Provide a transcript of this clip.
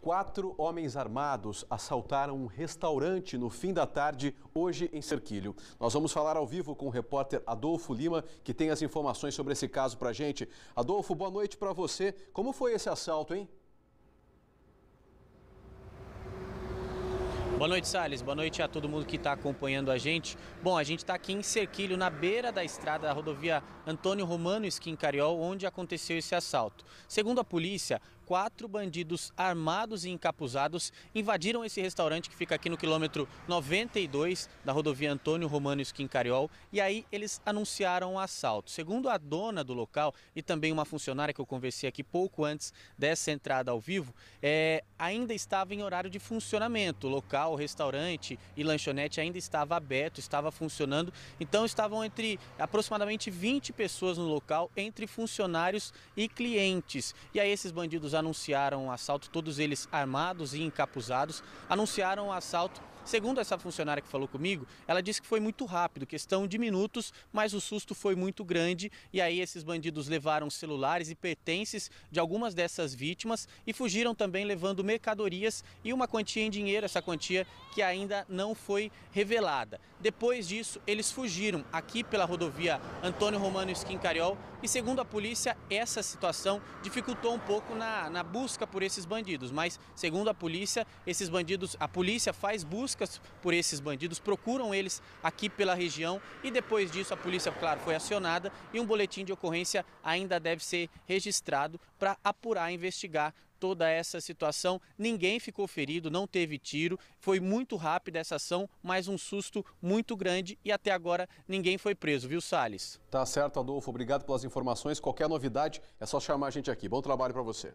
Quatro homens armados assaltaram um restaurante no fim da tarde, hoje em Cerquilho. Nós vamos falar ao vivo com o repórter Adolfo Lima, que tem as informações sobre esse caso para gente. Adolfo, boa noite para você. Como foi esse assalto, hein? Boa noite, Salles. Boa noite a todo mundo que está acompanhando a gente. Bom, a gente está aqui em Cerquilho, na beira da estrada da rodovia Antônio Romano Esquim Cariol, onde aconteceu esse assalto. Segundo a polícia, quatro bandidos armados e encapuzados invadiram esse restaurante que fica aqui no quilômetro 92 da rodovia Antônio Romano Esquim Cariol e aí eles anunciaram o um assalto. Segundo a dona do local e também uma funcionária que eu conversei aqui pouco antes dessa entrada ao vivo, é, ainda estava em horário de funcionamento. O local, o restaurante e lanchonete ainda estava aberto, estava funcionando. Então estavam entre aproximadamente 20 pessoas no local, entre funcionários e clientes. E aí esses bandidos anunciaram o assalto, todos eles armados e encapuzados, anunciaram o assalto Segundo essa funcionária que falou comigo, ela disse que foi muito rápido, questão de minutos, mas o susto foi muito grande e aí esses bandidos levaram celulares e pertences de algumas dessas vítimas e fugiram também levando mercadorias e uma quantia em dinheiro, essa quantia que ainda não foi revelada. Depois disso, eles fugiram aqui pela rodovia Antônio Romano Esquim Cariol e segundo a polícia, essa situação dificultou um pouco na, na busca por esses bandidos, mas segundo a polícia, esses bandidos, a polícia faz busca por esses bandidos, procuram eles aqui pela região e depois disso a polícia, claro, foi acionada e um boletim de ocorrência ainda deve ser registrado para apurar, investigar toda essa situação. Ninguém ficou ferido, não teve tiro. Foi muito rápida essa ação, mas um susto muito grande e até agora ninguém foi preso, viu, Salles? Tá certo, Adolfo. Obrigado pelas informações. Qualquer novidade é só chamar a gente aqui. Bom trabalho para você.